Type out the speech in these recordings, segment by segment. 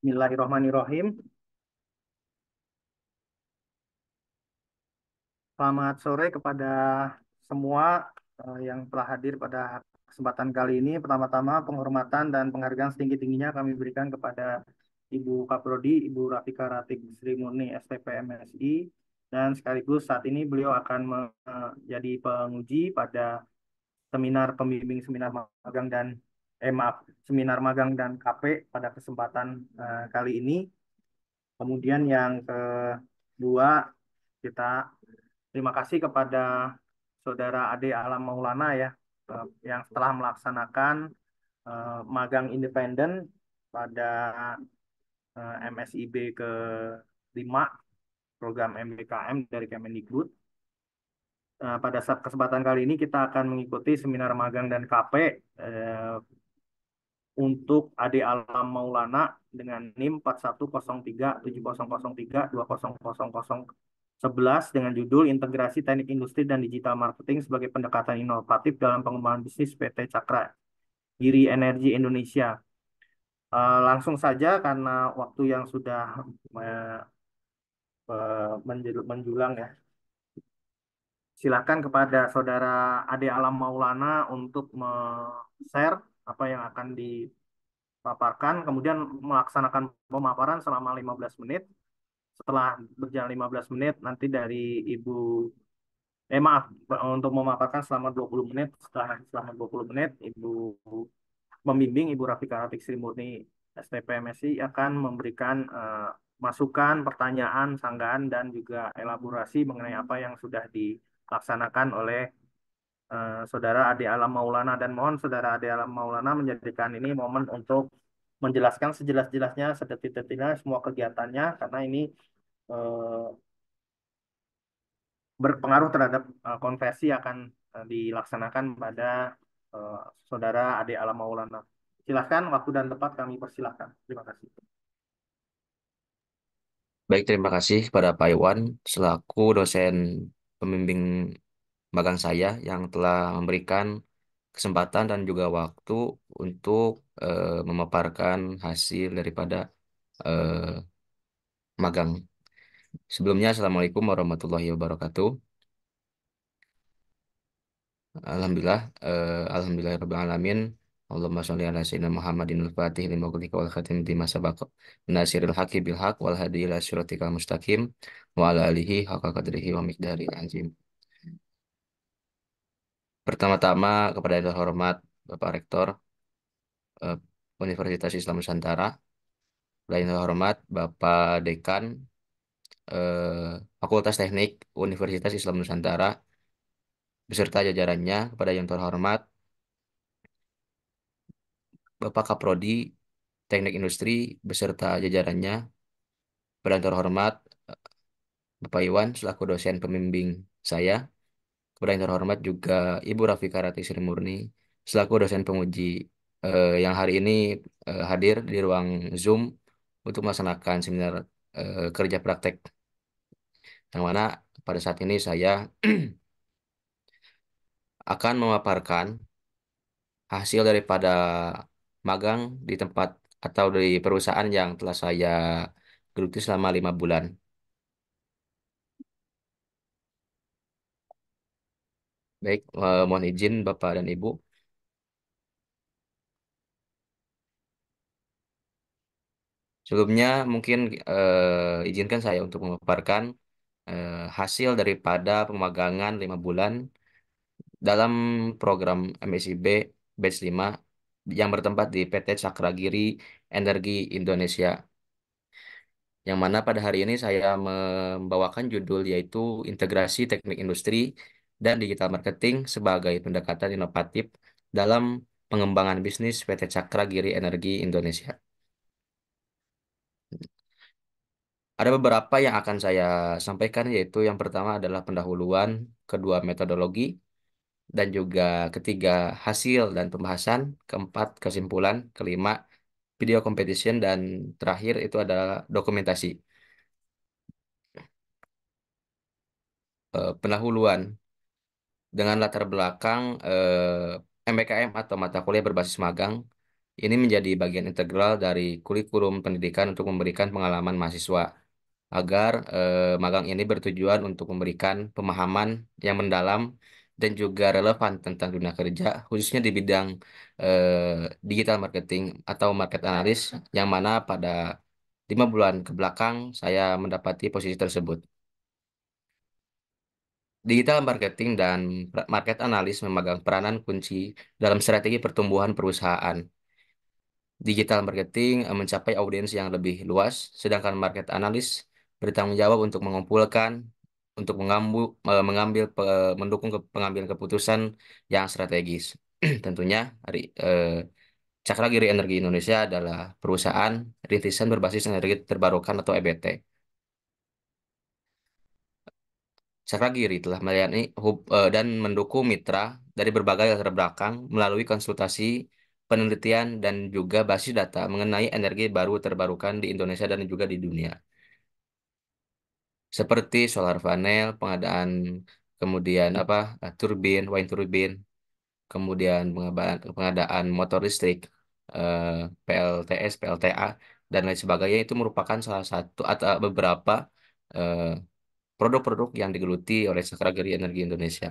Bismillahirrahmanirrahim. Selamat sore kepada semua eh, yang telah hadir pada kesempatan kali ini. Pertama-tama penghormatan dan penghargaan setinggi-tingginya kami berikan kepada Ibu Kaprodi, Ibu Rafika Ratik Sri Murni, STPM MSI, dan sekaligus saat ini beliau akan menjadi penguji pada seminar pembimbing seminar magang dan eh maaf, seminar magang dan KP pada kesempatan uh, kali ini. Kemudian yang kedua, kita terima kasih kepada Saudara Ade Alam Maulana ya, uh, yang telah melaksanakan uh, magang independen pada uh, MSIB ke-5 program MBKM dari Kemendikbud. pada saat kesempatan kali ini kita akan mengikuti seminar magang dan KP untuk Ade Alam Maulana dengan NIM 41037003200011 dengan judul Integrasi Teknik Industri dan Digital Marketing sebagai Pendekatan Inovatif dalam Pengembangan Bisnis PT Cakra Giri Energi Indonesia. Eh, langsung saja karena waktu yang sudah uh, menjulang ya. Silakan kepada Saudara Ade Alam Maulana untuk share apa yang akan dipaparkan, kemudian melaksanakan pemaparan selama 15 menit. Setelah berjalan 15 menit, nanti dari Ibu, eh maaf, untuk memaparkan selama 20 menit, setelah selama 20 menit, Ibu pembimbing Ibu Rafika Rafik Sri Murni STPMSI akan memberikan uh, masukan, pertanyaan, sanggahan, dan juga elaborasi mengenai apa yang sudah dilaksanakan oleh Eh, saudara Ade Alam Maulana dan mohon Saudara Ade Alam Maulana menjadikan ini momen untuk menjelaskan sejelas-jelasnya, sedetil detilnya semua kegiatannya karena ini eh, berpengaruh terhadap eh, konversi akan eh, dilaksanakan pada eh, Saudara Ade Alam Maulana. Silahkan waktu dan tempat kami persilahkan. Terima kasih. Baik, terima kasih kepada Pak Iwan selaku dosen pembimbing magang saya yang telah memberikan kesempatan dan juga waktu untuk uh, memaparkan hasil daripada uh, magang. Sebelumnya, Assalamualaikum warahmatullahi wabarakatuh. Alhamdulillah, uh, Alhamdulillah Rabbil Alamin. Allahumma sholli ala sayyidina Muhammadin al-Fatih lima qulika wal khatim lima sabaq nasiril haqi bil haq wal hadi ila siratikal mustaqim wa ala alihi haqqa qadrihi wa miqdari azim. Pertama-tama kepada yang terhormat Bapak Rektor eh, Universitas Islam Nusantara, kepada yang terhormat Bapak Dekan eh, Fakultas Teknik Universitas Islam Nusantara, beserta jajarannya, kepada yang terhormat Bapak Kaprodi Teknik Industri beserta jajarannya, kepada yang terhormat eh, Bapak Iwan selaku dosen pembimbing saya, kepada yang terhormat juga Ibu Rafika Rati Sri Murni selaku dosen penguji eh, yang hari ini eh, hadir di ruang Zoom untuk melaksanakan seminar eh, kerja praktek yang mana pada saat ini saya akan memaparkan hasil daripada magang di tempat atau dari perusahaan yang telah saya geluti selama lima bulan. Baik, eh, mohon izin Bapak dan Ibu. Sebelumnya mungkin eh, izinkan saya untuk memaparkan eh, hasil daripada pemagangan lima bulan dalam program MSIB Batch 5 yang bertempat di PT Cakragiri Energi Indonesia. Yang mana pada hari ini saya membawakan judul yaitu Integrasi Teknik Industri dan digital marketing sebagai pendekatan inovatif dalam pengembangan bisnis PT Cakra Giri Energi Indonesia. Ada beberapa yang akan saya sampaikan, yaitu yang pertama adalah pendahuluan, kedua metodologi, dan juga ketiga hasil dan pembahasan, keempat kesimpulan, kelima video competition, dan terakhir itu adalah dokumentasi. Eh, pendahuluan dengan latar belakang eh, MBKM atau mata kuliah berbasis magang ini menjadi bagian integral dari kurikulum pendidikan untuk memberikan pengalaman mahasiswa agar eh, magang ini bertujuan untuk memberikan pemahaman yang mendalam dan juga relevan tentang dunia kerja khususnya di bidang eh, digital marketing atau market analis yang mana pada lima bulan ke belakang saya mendapati posisi tersebut. Digital marketing dan market analis memegang peranan kunci dalam strategi pertumbuhan perusahaan. Digital marketing eh, mencapai audiens yang lebih luas, sedangkan market analis bertanggung jawab untuk mengumpulkan, untuk eh, mengambil, mengambil mendukung pengambilan keputusan yang strategis. Tentunya, hari, eh, Cakra Giri Energi Indonesia adalah perusahaan rintisan berbasis energi terbarukan atau EBT. Cara Giri telah melayani hub- eh, dan mendukung mitra dari berbagai latar belakang melalui konsultasi, penelitian, dan juga basis data mengenai energi baru terbarukan di Indonesia dan juga di dunia. Seperti solar panel, pengadaan kemudian apa eh, turbin, wind turbin, kemudian pengadaan, pengadaan motor listrik, eh, PLTS, PLTA, dan lain sebagainya itu merupakan salah satu atau beberapa produk-produk yang digeluti oleh Giri Energi Indonesia.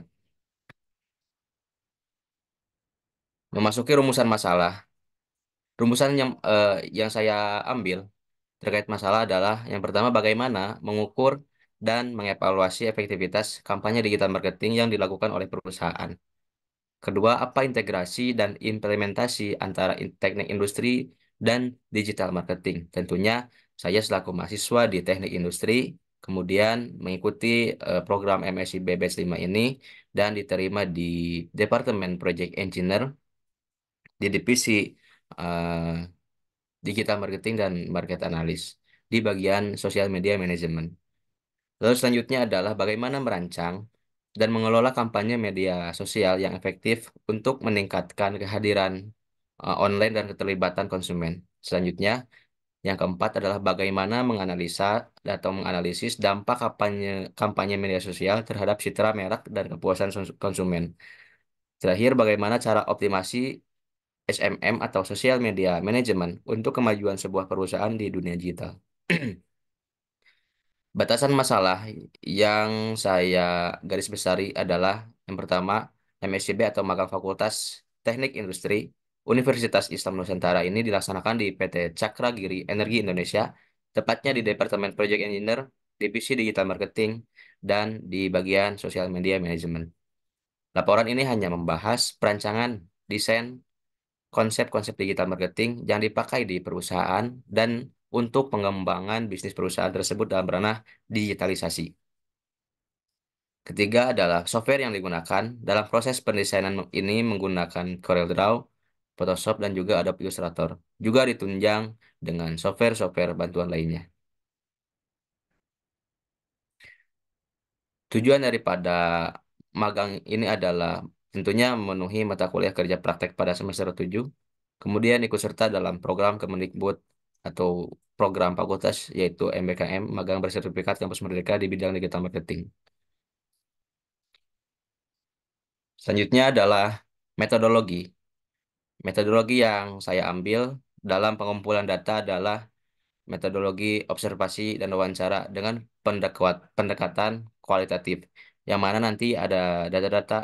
Memasuki rumusan masalah. Rumusan yang eh, yang saya ambil terkait masalah adalah yang pertama bagaimana mengukur dan mengevaluasi efektivitas kampanye digital marketing yang dilakukan oleh perusahaan. Kedua, apa integrasi dan implementasi antara teknik industri dan digital marketing? Tentunya saya selaku mahasiswa di teknik industri kemudian mengikuti uh, program MSc BBS 5 ini dan diterima di Departemen Project Engineer di divisi uh, Digital Marketing dan Market Analysis di bagian Social Media Management. Lalu selanjutnya adalah bagaimana merancang dan mengelola kampanye media sosial yang efektif untuk meningkatkan kehadiran uh, online dan keterlibatan konsumen. Selanjutnya, yang keempat adalah bagaimana menganalisa atau menganalisis dampak kampanye, kampanye media sosial terhadap citra merek dan kepuasan konsumen. Terakhir, bagaimana cara optimasi SMM atau social media management untuk kemajuan sebuah perusahaan di dunia digital. Batasan masalah yang saya garis besari adalah yang pertama, MSCB atau magang Fakultas Teknik Industri Universitas Islam Nusantara ini dilaksanakan di PT Cakra Giri Energi Indonesia, tepatnya di Departemen Project Engineer, Divisi Digital Marketing, dan di bagian Social Media Management. Laporan ini hanya membahas perancangan, desain, konsep-konsep digital marketing yang dipakai di perusahaan dan untuk pengembangan bisnis perusahaan tersebut dalam ranah digitalisasi. Ketiga adalah software yang digunakan dalam proses pendesainan ini menggunakan CorelDraw. Photoshop dan juga Adobe Illustrator. Juga ditunjang dengan software-software bantuan lainnya. Tujuan daripada magang ini adalah tentunya memenuhi mata kuliah kerja praktek pada semester 7, kemudian ikut serta dalam program Kemendikbud atau program fakultas yaitu MBKM, Magang Bersertifikat Kampus Merdeka di bidang digital marketing. Selanjutnya adalah metodologi. Metodologi yang saya ambil dalam pengumpulan data adalah metodologi observasi dan wawancara dengan pendekat, pendekatan kualitatif, yang mana nanti ada data-data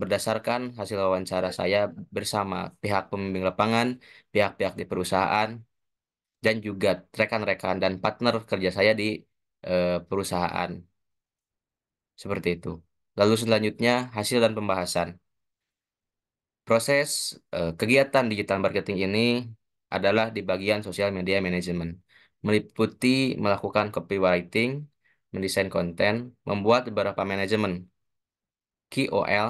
berdasarkan hasil wawancara saya bersama pihak pembimbing lapangan, pihak-pihak di perusahaan, dan juga rekan-rekan dan partner kerja saya di eh, perusahaan. Seperti itu. Lalu selanjutnya hasil dan pembahasan. Proses uh, kegiatan digital marketing ini adalah di bagian social media management, meliputi melakukan copywriting, mendesain konten, membuat beberapa manajemen KOL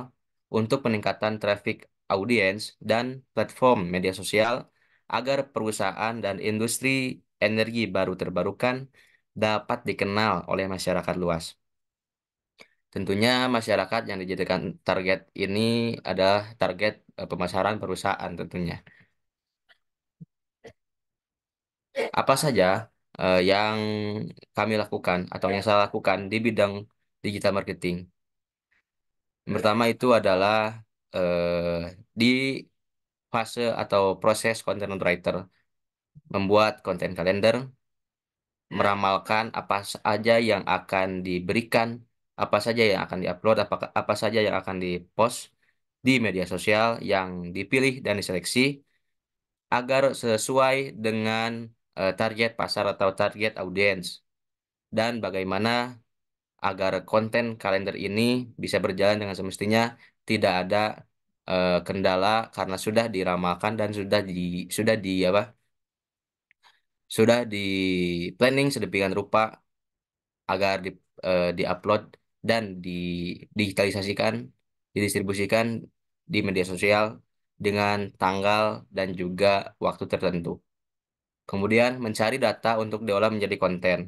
untuk peningkatan traffic audience dan platform media sosial agar perusahaan dan industri energi baru terbarukan dapat dikenal oleh masyarakat luas. Tentunya masyarakat yang dijadikan target ini adalah target Eh, pemasaran perusahaan tentunya. Apa saja uh, yang kami lakukan atau yang saya lakukan di bidang digital marketing? pertama itu adalah uh, di fase atau proses content writer membuat konten kalender, meramalkan apa saja yang akan diberikan, apa saja yang akan diupload, apa apa saja yang akan dipost di media sosial yang dipilih dan diseleksi agar sesuai dengan eh, target pasar atau target audiens dan bagaimana agar konten kalender ini bisa berjalan dengan semestinya tidak ada uh, kendala karena sudah diramalkan dan sudah di sudah di apa sudah di planning sedemikian rupa agar di uh, diupload dan di digitalisasikan didistribusikan di media sosial dengan tanggal dan juga waktu tertentu. Kemudian mencari data untuk diolah menjadi konten.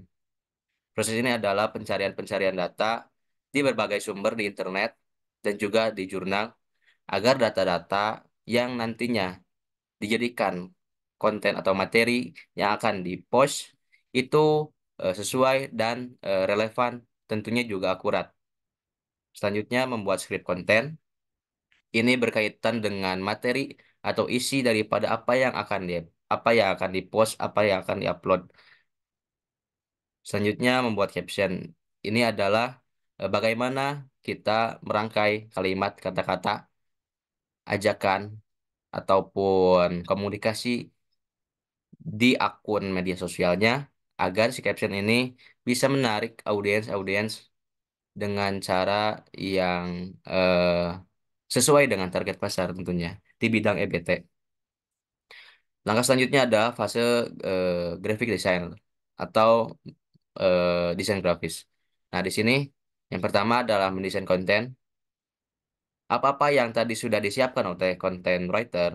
Proses ini adalah pencarian-pencarian data di berbagai sumber di internet dan juga di jurnal agar data-data yang nantinya dijadikan konten atau materi yang akan di-post itu eh, sesuai dan eh, relevan tentunya juga akurat. Selanjutnya membuat skrip konten ini berkaitan dengan materi atau isi daripada apa yang akan di apa yang akan dipost, apa yang akan diupload. Selanjutnya membuat caption. Ini adalah e, bagaimana kita merangkai kalimat kata-kata ajakan ataupun komunikasi di akun media sosialnya agar si caption ini bisa menarik audiens-audiens dengan cara yang eh, sesuai dengan target pasar tentunya di bidang EBT. Langkah selanjutnya ada fase eh, graphic design atau eh, desain grafis. Nah, di sini yang pertama adalah mendesain konten. Apa-apa yang tadi sudah disiapkan oleh content writer,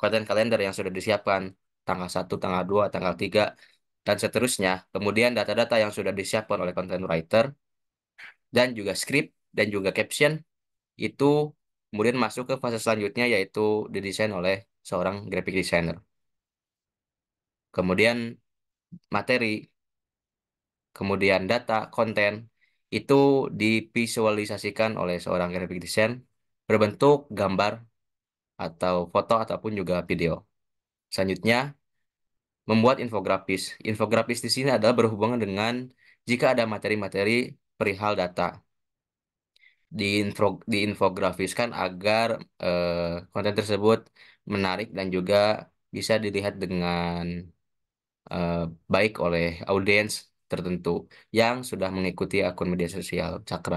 konten kalender yang sudah disiapkan, tanggal 1, tanggal 2, tanggal 3, dan seterusnya. Kemudian data-data yang sudah disiapkan oleh content writer, dan juga script, dan juga caption, itu kemudian masuk ke fase selanjutnya yaitu didesain oleh seorang graphic designer. Kemudian materi, kemudian data, konten, itu divisualisasikan oleh seorang graphic design berbentuk gambar atau foto ataupun juga video. Selanjutnya, membuat infografis. Infografis di sini adalah berhubungan dengan jika ada materi-materi perihal data di info diinfografiskan agar uh, konten tersebut menarik dan juga bisa dilihat dengan uh, baik oleh audiens tertentu yang sudah mengikuti akun media sosial Cakra.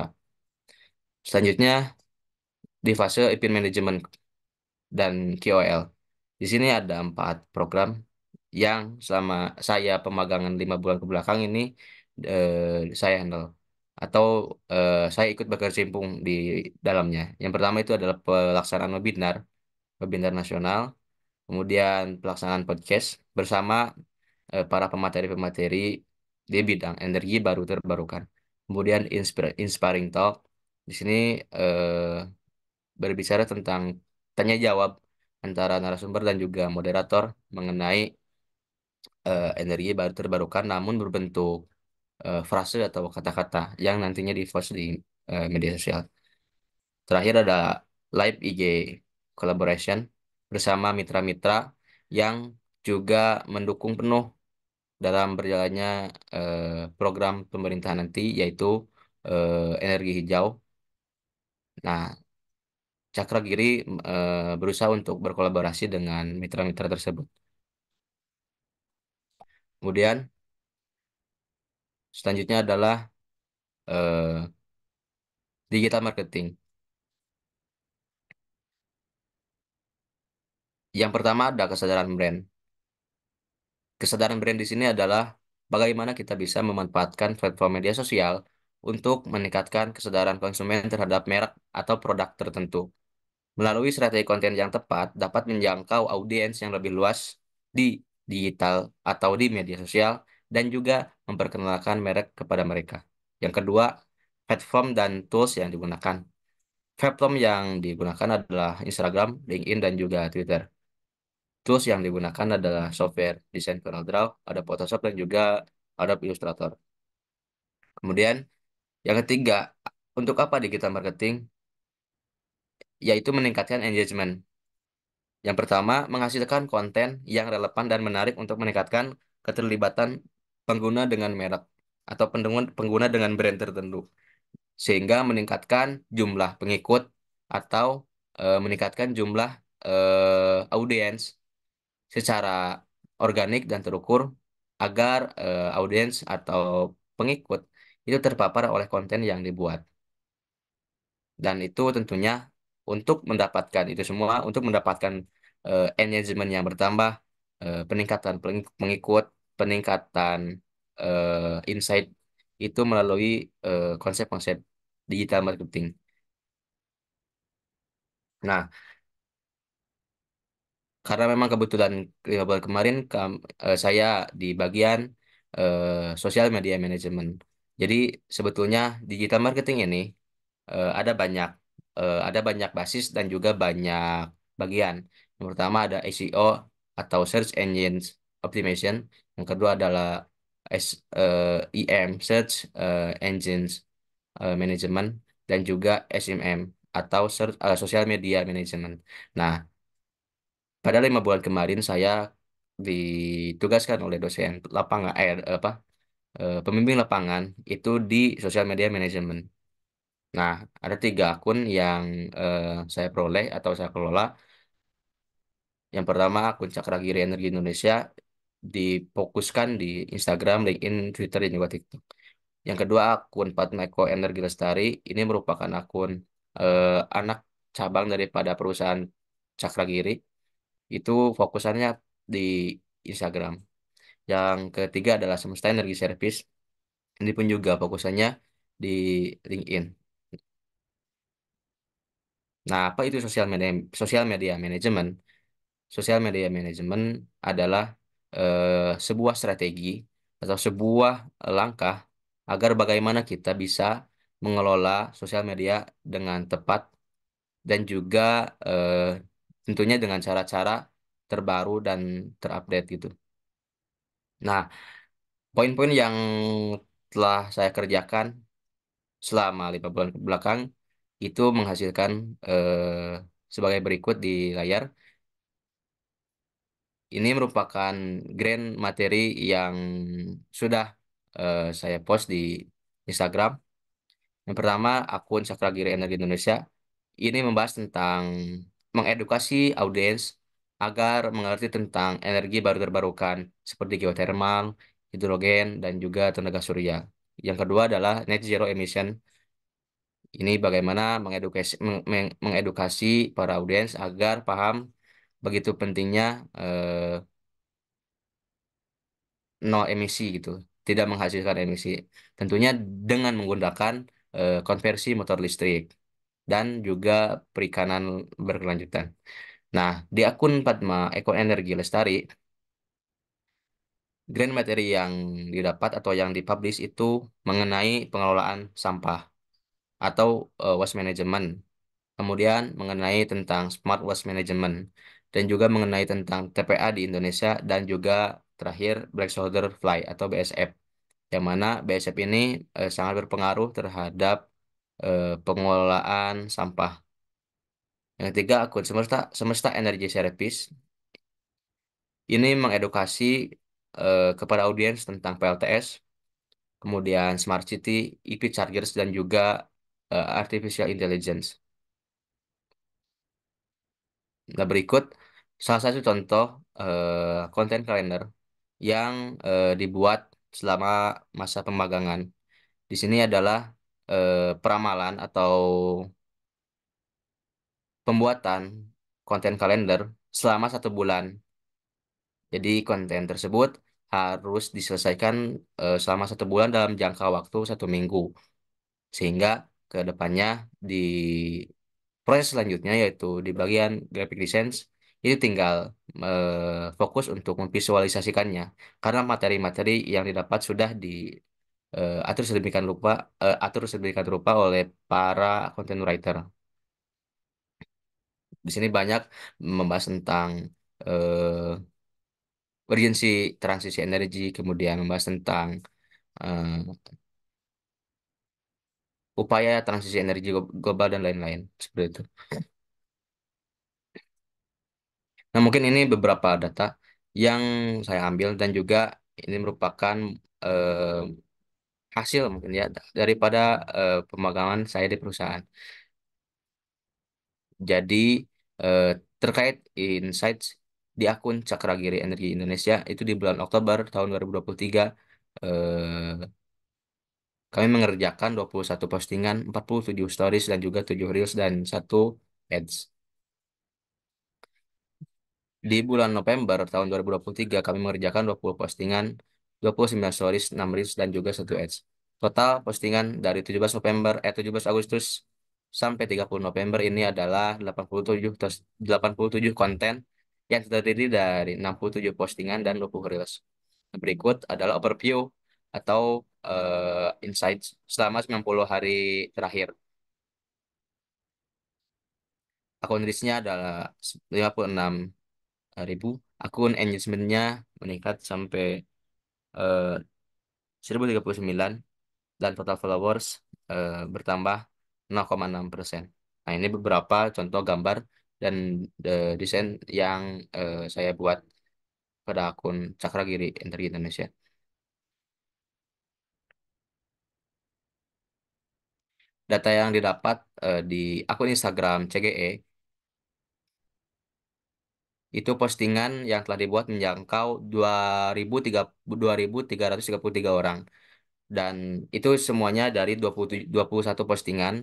Selanjutnya di fase event management dan KOL. Di sini ada empat program yang selama saya pemagangan lima bulan kebelakang ini eh, saya handle atau uh, saya ikut berkecimpung di dalamnya. Yang pertama itu adalah pelaksanaan webinar, webinar nasional, kemudian pelaksanaan podcast bersama uh, para pemateri-pemateri di bidang energi baru terbarukan. Kemudian inspir- inspiring talk. Di sini uh, berbicara tentang tanya jawab antara narasumber dan juga moderator mengenai uh, energi baru terbarukan namun berbentuk uh, frase atau kata-kata yang nantinya di-post di uh, media sosial. Terakhir ada live IG collaboration bersama mitra-mitra yang juga mendukung penuh dalam berjalannya uh, program pemerintah nanti yaitu uh, energi hijau. Nah, Cakra Giri uh, berusaha untuk berkolaborasi dengan mitra-mitra tersebut. Kemudian Selanjutnya adalah eh, digital marketing. Yang pertama ada kesadaran brand. Kesadaran brand di sini adalah bagaimana kita bisa memanfaatkan platform media sosial untuk meningkatkan kesadaran konsumen terhadap merek atau produk tertentu. Melalui strategi konten yang tepat dapat menjangkau audiens yang lebih luas di digital atau di media sosial dan juga memperkenalkan merek kepada mereka. Yang kedua, platform dan tools yang digunakan. Platform yang digunakan adalah Instagram, LinkedIn, dan juga Twitter. Tools yang digunakan adalah software desain draw, ada Photoshop, dan juga Adobe Illustrator. Kemudian, yang ketiga, untuk apa digital marketing? Yaitu meningkatkan engagement. Yang pertama, menghasilkan konten yang relevan dan menarik untuk meningkatkan keterlibatan pengguna dengan merek atau pengguna dengan brand tertentu sehingga meningkatkan jumlah pengikut atau e, meningkatkan jumlah e, audiens secara organik dan terukur agar e, audiens atau pengikut itu terpapar oleh konten yang dibuat dan itu tentunya untuk mendapatkan itu semua untuk mendapatkan e, engagement yang bertambah e, peningkatan pengikut peningkatan uh, insight itu melalui konsep eh, konsep-konsep digital marketing. Nah, karena memang kebetulan kemarin eh, saya di bagian uh, sosial media management. Jadi sebetulnya digital marketing ini uh, ada banyak uh, ada banyak basis dan juga banyak bagian. Yang pertama ada SEO atau search engine optimization. Yang kedua adalah S, uh, eh, IM Search uh, Engines uh, Management dan juga SMM atau search, uh, Social Media Management. Nah, pada lima bulan kemarin saya ditugaskan oleh dosen lapangan eh, apa uh, pembimbing lapangan itu di Social Media Management. Nah, ada tiga akun yang uh, saya peroleh atau saya kelola. Yang pertama akun Cakra Giri Energi Indonesia difokuskan di Instagram, LinkedIn, Twitter, dan juga TikTok. Yang kedua, akun Eko Energi Lestari. Ini merupakan akun eh, anak cabang daripada perusahaan Cakra Giri. Itu fokusannya di Instagram. Yang ketiga adalah Semesta Energi Service. Ini pun juga fokusannya di LinkedIn. Nah, apa itu sosial media sosial media manajemen? Sosial media manajemen adalah eh, sebuah strategi atau sebuah langkah agar bagaimana kita bisa mengelola sosial media dengan tepat dan juga eh, tentunya dengan cara-cara terbaru dan terupdate gitu. Nah, poin-poin yang telah saya kerjakan selama lima bulan kebelakang belakang itu menghasilkan eh, sebagai berikut di layar. Ini merupakan grand materi yang sudah uh, saya post di Instagram. Yang pertama, akun Giri Energi Indonesia. Ini membahas tentang mengedukasi audiens agar mengerti tentang energi baru terbarukan seperti geotermal, hidrogen, dan juga tenaga surya. Yang kedua adalah net zero emission. Ini bagaimana mengedukasi, mengedukasi para audiens agar paham begitu pentingnya eh, nol emisi gitu, tidak menghasilkan emisi. Tentunya dengan menggunakan eh, konversi motor listrik dan juga perikanan berkelanjutan. Nah, di akun Padma Eko Energi Lestari, grand materi yang didapat atau yang dipublish itu mengenai pengelolaan sampah atau uh, waste management. Kemudian mengenai tentang smart waste management dan juga mengenai tentang TPA di Indonesia dan juga terakhir Black Soldier Fly atau BSF yang mana BSF ini e, sangat berpengaruh terhadap e, pengelolaan sampah. Yang ketiga akun semesta semesta energi service ini mengedukasi e, kepada audiens tentang PLTS, kemudian smart city, EV chargers dan juga e, artificial intelligence. Nah, berikut Salah satu contoh konten eh, konten kalender yang uh, dibuat selama masa pemagangan. Di sini adalah uh, peramalan atau pembuatan konten kalender selama satu bulan. Jadi konten tersebut harus diselesaikan uh, selama satu bulan dalam jangka waktu satu minggu. Sehingga ke depannya di proses selanjutnya yaitu di bagian graphic design ini tinggal eh, fokus untuk memvisualisasikannya karena materi-materi yang didapat sudah diatur eh, sedemikian rupa eh, atur sedemikian rupa oleh para content writer. Di sini banyak membahas tentang eh, urgensi transisi energi, kemudian membahas tentang eh, upaya transisi energi global dan lain-lain seperti itu. Nah, mungkin ini beberapa data yang saya ambil dan juga ini merupakan eh, hasil mungkin ya daripada eh, pemagangan saya di perusahaan. Jadi eh, terkait insights di akun Cakragiri Energi Indonesia itu di bulan Oktober tahun 2023 eh, kami mengerjakan 21 postingan, 47 stories dan juga 7 reels dan satu ads. Di bulan November tahun 2023, kami mengerjakan 20 postingan, 29 stories, 6 reels, dan juga 1 ads. Total postingan dari 17 November, eh 17 Agustus sampai 30 November ini adalah 87, 87 konten yang terdiri dari 67 postingan dan 20 reels. Berikut adalah overview atau uh, insights selama 90 hari terakhir. Akun listnya adalah 56 ribu akun engagementnya meningkat sampai eh, uh, 1039 dan total followers uh, bertambah 0,6 persen. Nah ini beberapa contoh gambar dan eh, desain yang uh, saya buat pada akun Cakra Giri Energi Indonesia. Data yang didapat uh, di akun Instagram CGE itu postingan yang telah dibuat menjangkau 2.333 orang. Dan itu semuanya dari 21 postingan,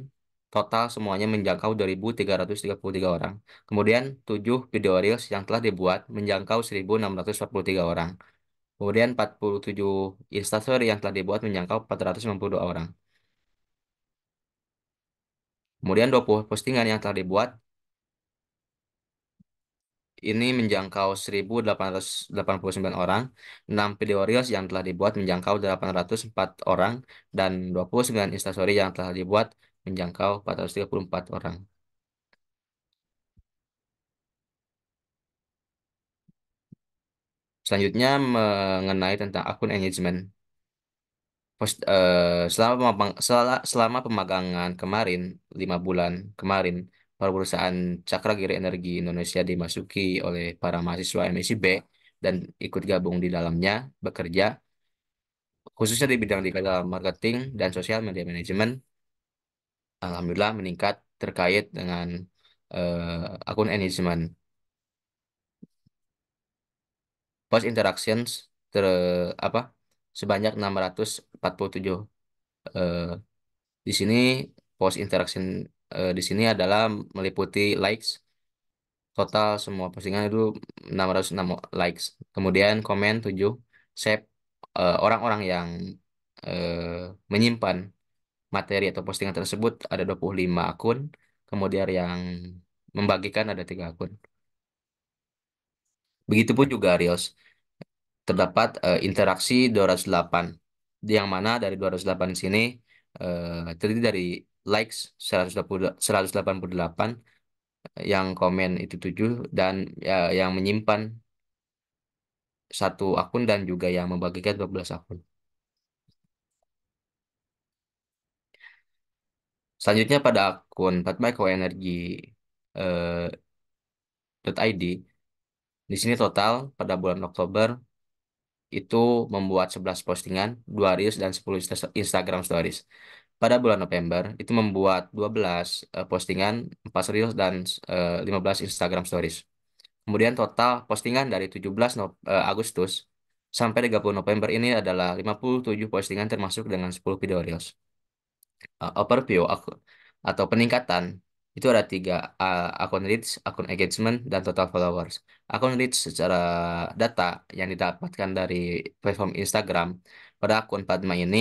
total semuanya menjangkau 2.333 orang. Kemudian 7 video reels yang telah dibuat menjangkau 1.643 orang. Kemudian 47 instastory yang telah dibuat menjangkau 492 orang. Kemudian 20 postingan yang telah dibuat ini menjangkau 1.889 orang, 6 video Reels yang telah dibuat menjangkau 804 orang, dan 29 instastory yang telah dibuat menjangkau 434 orang. Selanjutnya mengenai tentang akun engagement. Post, uh, eh, selama, selama pemagangan kemarin, 5 bulan kemarin, perusahaan Cakra Giri Energi Indonesia dimasuki oleh para mahasiswa MSIB dan ikut gabung di dalamnya bekerja khususnya di bidang digital marketing dan sosial media manajemen. alhamdulillah meningkat terkait dengan uh, akun engagement post interactions ter apa sebanyak 647 uh, eh, di sini post interaction uh, di sini adalah meliputi likes total semua postingan itu 606 likes. Kemudian komen 7, save orang eh, orang-orang yang uh, menyimpan materi atau postingan tersebut ada 25 akun, kemudian yang membagikan ada tiga akun. Begitupun juga Rios Terdapat uh, interaksi 208 yang mana dari 208 sini uh, terdiri dari likes 180, 188 yang komen itu 7 dan ya, yang menyimpan satu akun dan juga yang membagikan 12 akun. Selanjutnya pada akun id, eh, di sini total pada bulan Oktober itu membuat 11 postingan, 2 reels dan 10 Instagram stories pada bulan November itu membuat 12 uh, eh, postingan, 4 Reels dan uh, eh, 15 Instagram Stories. Kemudian total postingan dari 17 no, uh, Agustus sampai 30 November ini adalah 57 postingan termasuk dengan 10 video Reels. Uh, overview aku, atau peningkatan itu ada tiga uh, akun reach, akun engagement, dan total followers. Akun reach secara data yang didapatkan dari platform Instagram pada akun Padma ini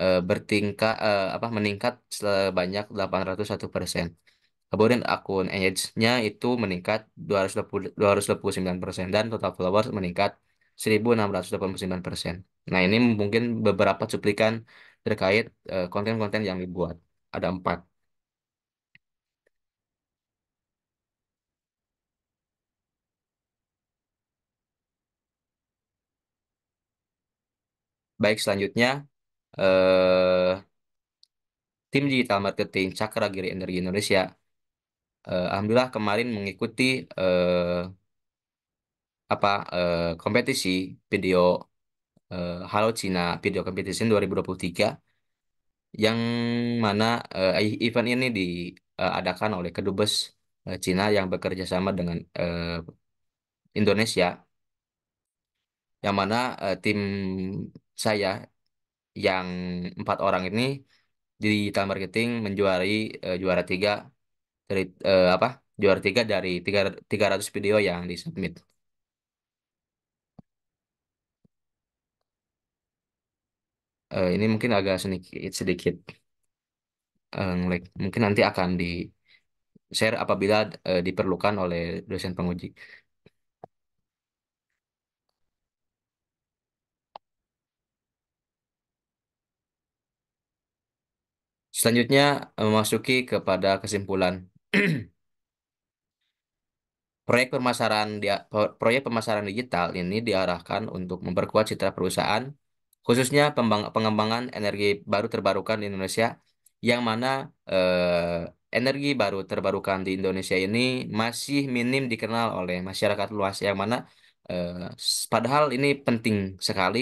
uh, bertingkat uh, apa meningkat sebanyak 801%. Kemudian akun engage-nya itu meningkat 229 persen dan total followers meningkat 1689%. Nah, ini mungkin beberapa cuplikan terkait konten eh, konten-konten yang dibuat. Ada empat. Baik, selanjutnya uh, tim digital marketing Cakra Giri Energi Indonesia. Uh, Alhamdulillah kemarin mengikuti uh, apa uh, kompetisi video uh, Halo Cina Video Competition 2023 yang mana uh, event ini diadakan oleh Kedubes uh, Cina yang bekerja sama dengan uh, Indonesia yang mana uh, tim saya yang empat orang ini di digital marketing menjuari eh, juara tiga dari eh, apa juara tiga dari tiga ratus video yang disubmit. Eh, ini mungkin agak sedikit sedikit eh, like, mungkin nanti akan di share apabila diperlukan oleh dosen penguji. Selanjutnya eh, memasuki kepada kesimpulan. proyek pemasaran proyek pemasaran digital ini diarahkan untuk memperkuat citra perusahaan, khususnya pengembangan energi baru terbarukan di Indonesia, yang mana eh, energi baru terbarukan di Indonesia ini masih minim dikenal oleh masyarakat luas, yang mana eh, padahal ini penting sekali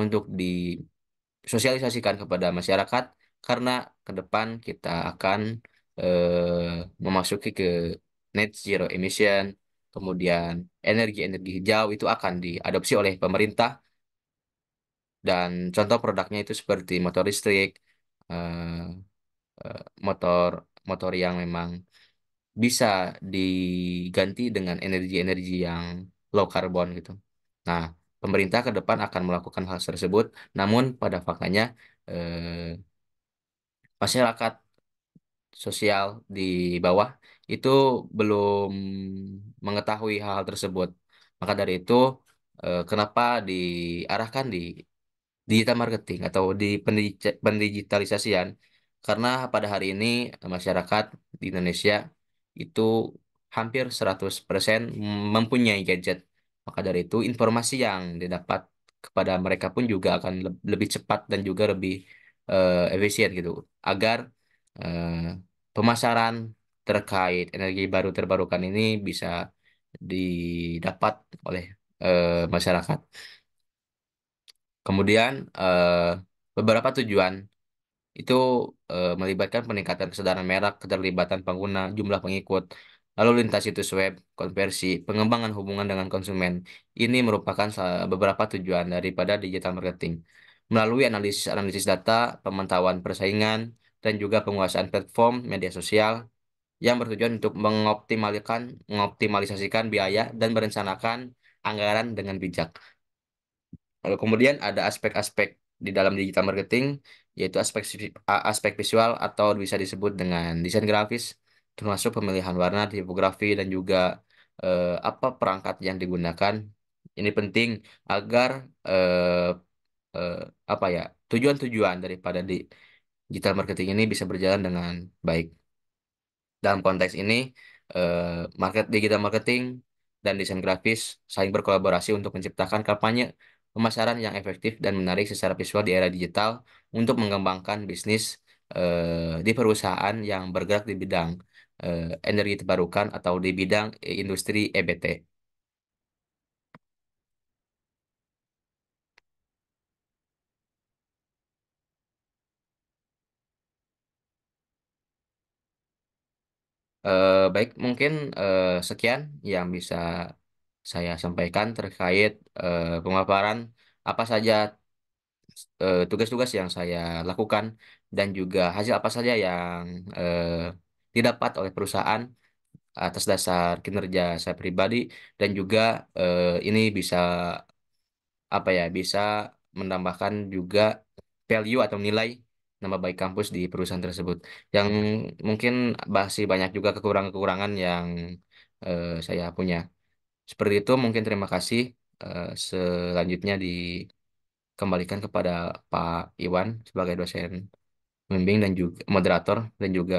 untuk disosialisasikan kepada masyarakat karena ke depan kita akan eh, memasuki ke net zero emission, kemudian energi-energi hijau itu akan diadopsi oleh pemerintah dan contoh produknya itu seperti motor listrik, eh, motor motor yang memang bisa diganti dengan energi-energi yang low carbon gitu. Nah, pemerintah ke depan akan melakukan hal tersebut, namun pada faktanya eh, masyarakat sosial di bawah itu belum mengetahui hal-hal tersebut. Maka dari itu, eh, kenapa diarahkan di digital marketing atau di pendigitalisasian? Karena pada hari ini eh, masyarakat di Indonesia itu hampir 100% mempunyai gadget. Maka dari itu, informasi yang didapat kepada mereka pun juga akan lebih cepat dan juga lebih uh, efisien gitu agar uh, pemasaran terkait energi baru terbarukan ini bisa didapat oleh uh, masyarakat. Kemudian uh, beberapa tujuan itu uh, melibatkan peningkatan kesadaran merek, keterlibatan pengguna, jumlah pengikut, lalu lintas situs web, konversi, pengembangan hubungan dengan konsumen. Ini merupakan beberapa tujuan daripada digital marketing melalui analisis analisis data, pemantauan persaingan, dan juga penguasaan platform media sosial yang bertujuan untuk mengoptimalkan, mengoptimalisasikan biaya dan merencanakan anggaran dengan bijak. Lalu kemudian ada aspek-aspek di dalam digital marketing yaitu aspek aspek visual atau bisa disebut dengan desain grafis termasuk pemilihan warna, tipografi dan juga eh, apa perangkat yang digunakan. Ini penting agar eh, eh, apa ya tujuan-tujuan daripada di digital marketing ini bisa berjalan dengan baik. Dalam konteks ini, eh, market digital marketing dan desain grafis saling berkolaborasi untuk menciptakan kampanye pemasaran yang efektif dan menarik secara visual di era digital untuk mengembangkan bisnis eh, di perusahaan yang bergerak di bidang eh, energi terbarukan atau di bidang industri EBT. Uh, baik, mungkin uh, sekian yang bisa saya sampaikan terkait uh, pemaparan apa saja tugas tugas-tugas yang saya lakukan dan juga hasil apa saja yang uh, didapat oleh perusahaan atas dasar kinerja saya pribadi dan juga uh, ini bisa apa ya bisa menambahkan juga value atau nilai nama baik kampus di perusahaan tersebut. Yang mungkin masih banyak juga kekurangan-kekurangan yang uh, saya punya. Seperti itu mungkin terima kasih. Uh, selanjutnya dikembalikan kepada Pak Iwan sebagai dosen pembimbing dan juga moderator dan juga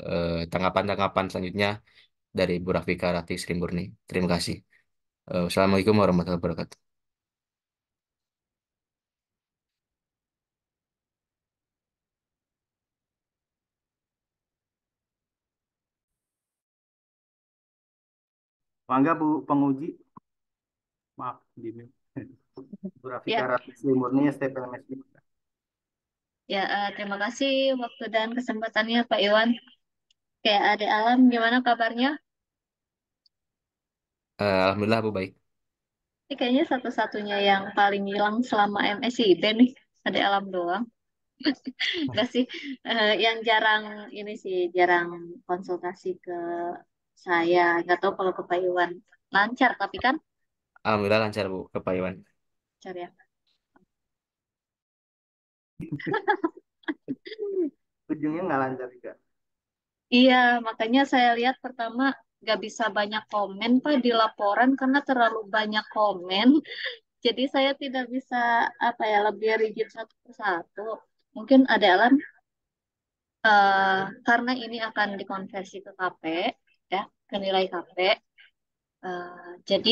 tanggapan eh, tanggapan-tanggapan selanjutnya dari Bu Rafika Ratih Srimurni. Terima kasih. Eh, Wassalamualaikum warahmatullahi wabarakatuh. Mangga Bu penguji. Maaf, di Bu Rafika ya. Ratisi Murni, Ya, uh, terima kasih waktu dan kesempatannya Pak Iwan. Oke, Ade Alam, gimana kabarnya? Uh, Alhamdulillah Bu baik. Ini kayaknya satu-satunya yang paling hilang selama MSIT nih, Ade Alam doang. Enggak sih, uh, yang jarang ini sih jarang konsultasi ke saya nggak tahu kalau ke Pak Iwan. Lancar tapi kan? Alhamdulillah lancar Bu ke Pak Iwan. Lancar ya. Ujungnya nggak lancar juga. Iya, makanya saya lihat pertama nggak bisa banyak komen Pak di laporan karena terlalu banyak komen. Jadi saya tidak bisa apa ya lebih rigid satu persatu. Mungkin ada alam uh, eh, karena ini akan dikonversi ke KP, ya ke nilai kafe. Uh, jadi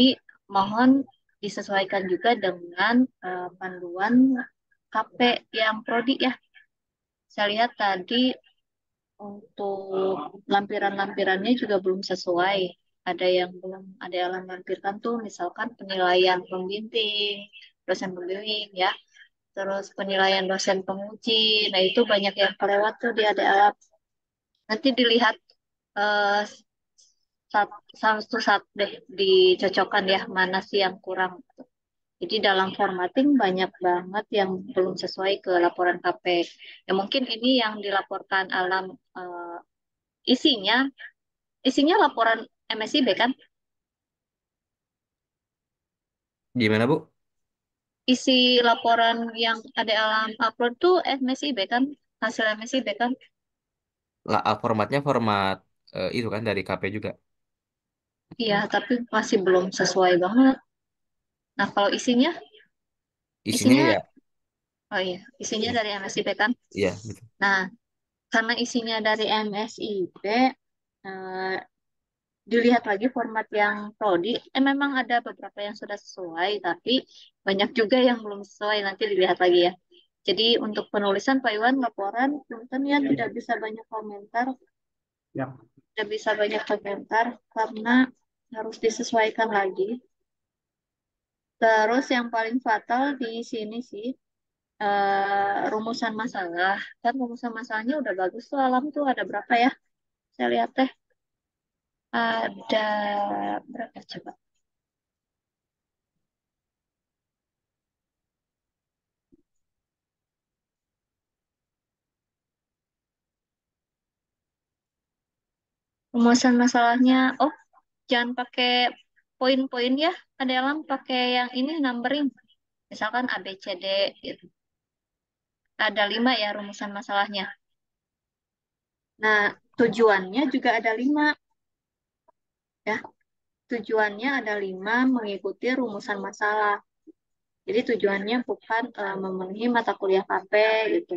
mohon disesuaikan juga dengan uh, panduan KP yang prodi ya. Saya lihat tadi untuk lampiran-lampirannya juga belum sesuai. Ada yang belum ada yang lampirkan tuh misalkan penilaian pembimbing, dosen pembimbing ya. Terus penilaian dosen penguji. Nah, itu banyak yang kelewat tuh di ada Nanti dilihat uh, satu saat deh dicocokkan ya mana sih yang kurang. Jadi dalam formatting banyak banget yang belum sesuai ke laporan KPK. Ya mungkin ini yang dilaporkan alam uh, isinya isinya laporan MSIB kan? Gimana, Bu? Isi laporan yang ada alam upload tuh MSIB kan? Hasil MSIB kan? Lah, formatnya format uh, itu kan dari KP juga. Iya, tapi masih belum sesuai banget. Nah, kalau isinya, Isinya isinya, ya, oh iya, isinya dari MSIP kan? iya Nah, karena isinya dari MSIP, eh, dilihat lagi format yang prodi, eh, memang ada beberapa yang sudah sesuai, tapi banyak juga yang belum sesuai, nanti dilihat lagi ya. Jadi untuk penulisan, Pak Iwan, laporan, punten ya tidak bisa banyak komentar, Ya. tidak bisa banyak komentar, karena harus disesuaikan lagi. Terus yang paling fatal di sini sih uh, rumusan masalah. Kan rumusan masalahnya udah bagus tuh alam tuh ada berapa ya? Saya lihat teh. Ada berapa coba? Rumusan masalahnya, oh jangan pakai poin-poin ya yang pakai yang ini numbering misalkan A B C D gitu ada lima ya rumusan masalahnya nah tujuannya juga ada lima ya tujuannya ada lima mengikuti rumusan masalah jadi tujuannya bukan uh, memenuhi mata kuliah KP gitu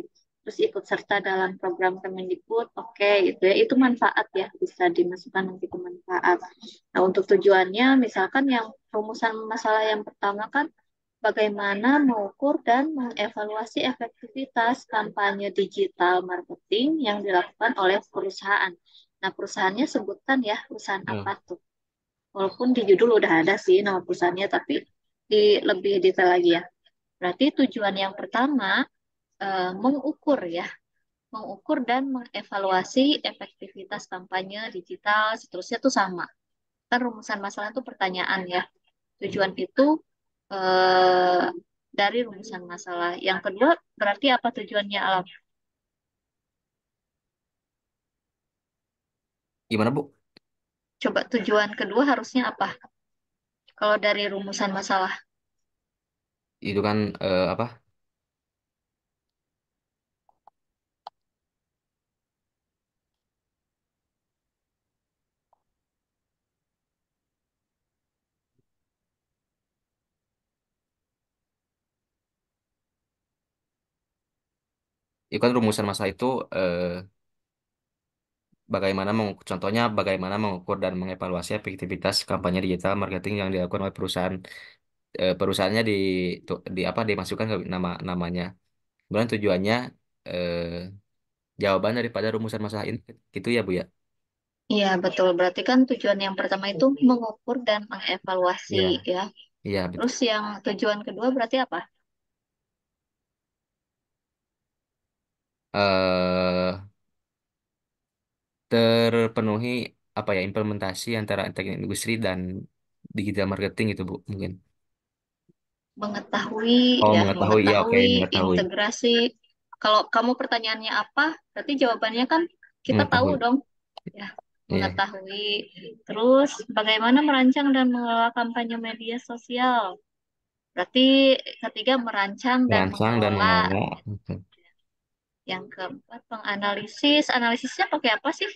terus ikut serta dalam program Kemendikbud, oke okay, itu ya. Itu manfaat ya, bisa dimasukkan nanti ke manfaat. Nah, untuk tujuannya misalkan yang rumusan masalah yang pertama kan bagaimana mengukur dan mengevaluasi efektivitas kampanye digital marketing yang dilakukan oleh perusahaan. Nah, perusahaannya sebutkan ya, perusahaan hmm. apa tuh. Walaupun di judul udah ada sih nama perusahaannya, tapi di lebih detail lagi ya. Berarti tujuan yang pertama uh, mengukur ya, mengukur dan mengevaluasi efektivitas kampanye digital seterusnya itu sama. Kan rumusan masalah itu pertanyaan ya. Tujuan hmm. itu uh, dari rumusan masalah. Yang kedua berarti apa tujuannya alam? Gimana Bu? Coba tujuan kedua harusnya apa? Kalau dari rumusan masalah. Itu kan uh, apa? itu ya, kan rumusan masalah itu eh, bagaimana mengukur, contohnya bagaimana mengukur dan mengevaluasi efektivitas kampanye digital marketing yang dilakukan oleh perusahaan eh, perusahaannya di di apa dimasukkan ke nama namanya. Kemudian tujuannya eh, jawaban daripada rumusan masalah ini gitu ya Bu ya. Iya, betul. Berarti kan tujuan yang pertama itu mengukur dan mengevaluasi Iya, ya. Iya, betul. Terus yang tujuan kedua berarti apa? uh, terpenuhi apa ya implementasi antara teknik industri dan digital marketing itu Bu mungkin. Mengetahui, Oh, ya, mengetahui. Ya, oke, okay, mengetahui. integrasi. Kalau kamu pertanyaannya apa, berarti jawabannya kan kita hmm, tahu hmm. dong, ya, Iya. mengetahui. Terus, bagaimana merancang dan mengelola kampanye media sosial? Berarti ketiga merancang dan Merancang dan mengelola. mengelola. Okay. Yang keempat, penganalisis. Analisisnya pakai apa sih?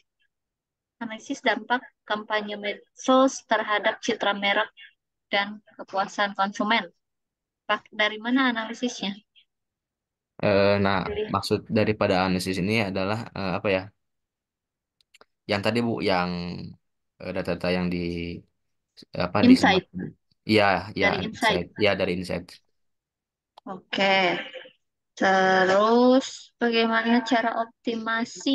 Analisis dampak kampanye medsos terhadap citra merek dan kepuasan konsumen. pak Dari mana analisisnya? Uh, nah, Pilih. maksud daripada analisis ini adalah uh, apa ya? Yang tadi Bu, yang eh, data-data uh, yang di apa Insight. disematkan. Iya, ya, Dari insight. insight. Ya, dari insight. Oke. Terus bagaimana cara optimasi?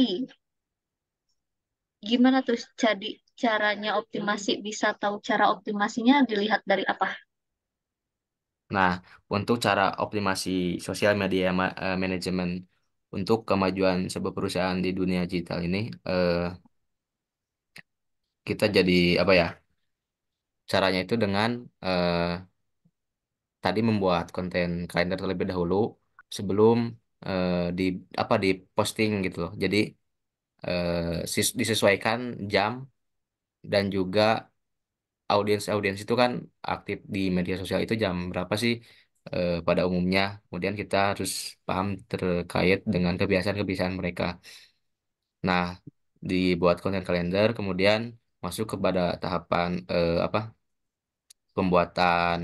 Gimana tuh jadi caranya optimasi? Bisa tahu cara optimasinya dilihat dari apa? Nah, untuk cara optimasi sosial media ma eh, manajemen untuk kemajuan sebuah perusahaan di dunia digital ini, eh, kita jadi apa ya? Caranya itu dengan eh, tadi membuat konten kalender terlebih dahulu, sebelum uh, di apa di posting gitu loh. Jadi eh, disesuaikan jam dan juga audiens audiens itu kan aktif di media sosial itu jam berapa sih eh, pada umumnya. Kemudian kita harus paham terkait dengan kebiasaan-kebiasaan mereka. Nah, dibuat konten kalender kemudian masuk kepada tahapan apa? pembuatan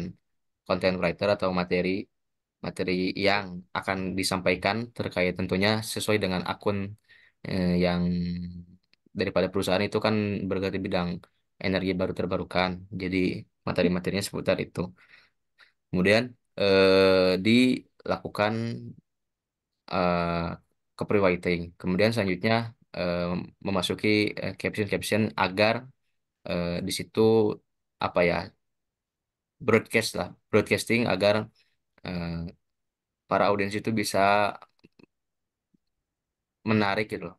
konten writer atau materi materi yang akan disampaikan terkait tentunya sesuai dengan akun eh, yang daripada perusahaan itu kan bergerak di bidang energi baru terbarukan. Jadi materi-materinya seputar itu. Kemudian eh, dilakukan eh, copywriting. Kemudian selanjutnya eh, memasuki eh, caption-caption agar eh, di situ apa ya broadcast lah broadcasting agar Eh, para audiens itu bisa menarik gitu loh.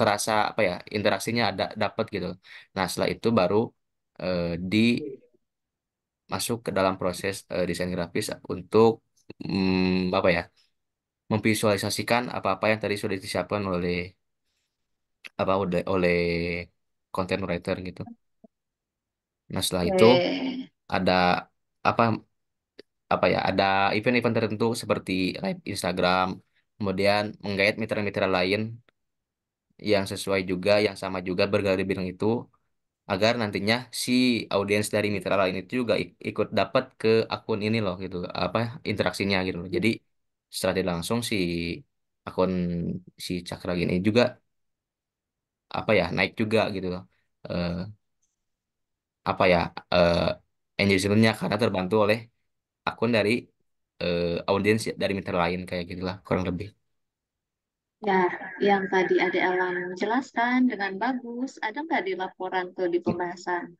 terasa apa ya interaksinya ada dapat gitu loh. Nah setelah itu baru uh, di masuk ke dalam proses uh, desain grafis untuk um, apa ya memvisualisasikan apa-apa yang tadi sudah disiapkan oleh apa oleh oleh content writer gitu. Nah setelah itu ada apa apa ya ada event-event tertentu seperti live Instagram kemudian menggait mitra-mitra lain yang sesuai juga yang sama juga bergerak di bidang itu agar nantinya si audiens dari mitra lain itu juga ik- ikut dapat ke akun ini loh gitu apa interaksinya gitu loh jadi secara tidak langsung si akun si Cakra ini juga apa ya naik juga gitu loh Eh, apa ya eh engagementnya karena terbantu oleh akun dari uh, audiens dari mitra lain kayak gitulah kurang lebih. Nah, yang tadi ada Alam jelaskan dengan bagus, ada nggak di laporan tuh di pembahasan?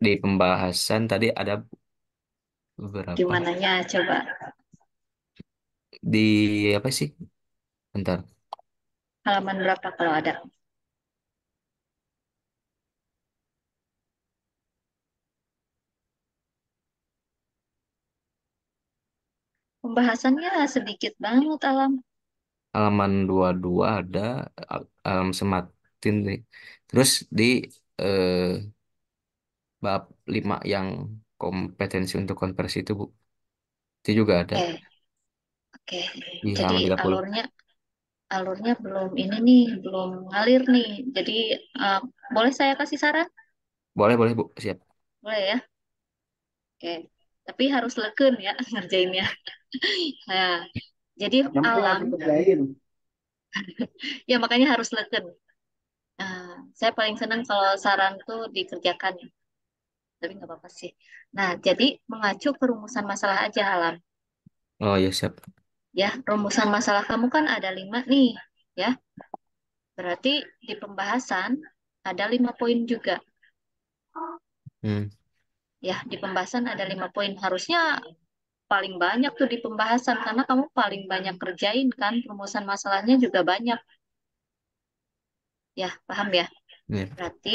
Di pembahasan tadi ada beberapa. Gimananya coba? Di apa sih? Bentar. Halaman berapa kalau ada? Pembahasannya sedikit banget alam. halaman 22 ada alam sematin nih. Terus di eh, bab 5 yang kompetensi untuk konversi itu Bu, itu juga ada Oke, oke. di Jadi halaman 30. alurnya alurnya belum ini nih, belum ngalir nih. Jadi uh, boleh saya kasih saran? Boleh, boleh Bu, siap. Boleh ya? Oke. Tapi harus leken ya ngerjainnya ya jadi alam ya makanya harus leken Uh, saya paling senang kalau saran tuh dikerjakan ya. tapi nggak apa-apa sih nah jadi mengacu ke rumusan masalah aja alam oh ya siap ya rumusan masalah kamu kan ada lima nih ya berarti di pembahasan ada lima poin juga hmm. ya di pembahasan ada lima poin harusnya paling banyak tuh di pembahasan karena kamu paling banyak kerjain kan rumusan masalahnya juga banyak ya paham ya iya. berarti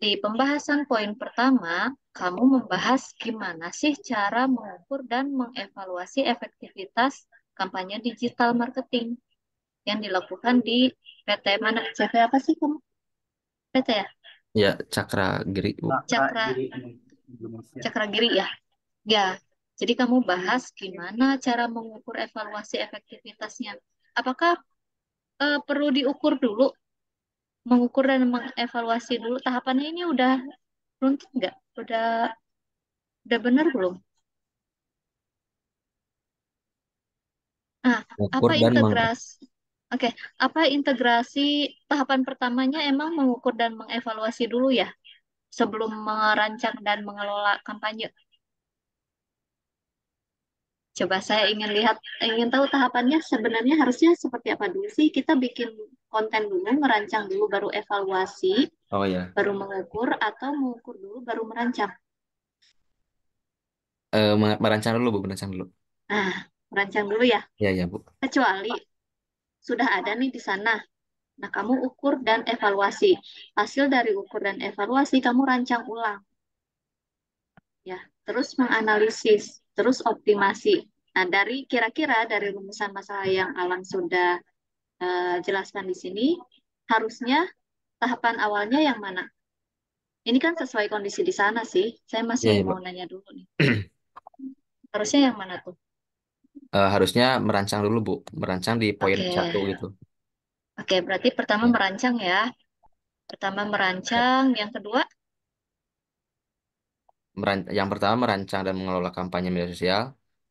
di pembahasan poin pertama kamu membahas gimana sih cara mengukur dan mengevaluasi efektivitas kampanye digital marketing yang dilakukan di PT mana CV apa sih kamu PT ya ya Cakra Giri Cakra Cakra Giri ya ya jadi kamu bahas gimana cara mengukur evaluasi efektivitasnya. Apakah e, perlu diukur dulu, mengukur dan mengevaluasi dulu tahapannya ini udah runtut nggak? Udah udah benar belum? Nah, apa integrasi? Oke, okay. apa integrasi tahapan pertamanya emang mengukur dan mengevaluasi dulu ya sebelum merancang dan mengelola kampanye? Coba saya ingin lihat, ingin tahu tahapannya sebenarnya harusnya seperti apa dulu sih? Kita bikin konten dulu, merancang dulu, baru evaluasi, oh, ya. baru mengukur, atau mengukur dulu, baru merancang? Uh, merancang dulu, Bu, merancang dulu. ah merancang dulu ya. Iya, ya, Bu. Kecuali sudah ada nih di sana. Nah, kamu ukur dan evaluasi. Hasil dari ukur dan evaluasi, kamu rancang ulang. Ya, terus menganalisis terus optimasi. Nah, dari kira-kira dari rumusan masalah yang Alan sudah uh, jelaskan di sini, harusnya tahapan awalnya yang mana? Ini kan sesuai kondisi di sana sih. Saya masih ya, mau nanya dulu nih. harusnya yang mana tuh? Uh, harusnya merancang dulu, Bu. Merancang di poin okay. satu gitu. Oke, okay, berarti pertama merancang ya. Pertama merancang, yang kedua? yang pertama merancang dan mengelola kampanye media sosial,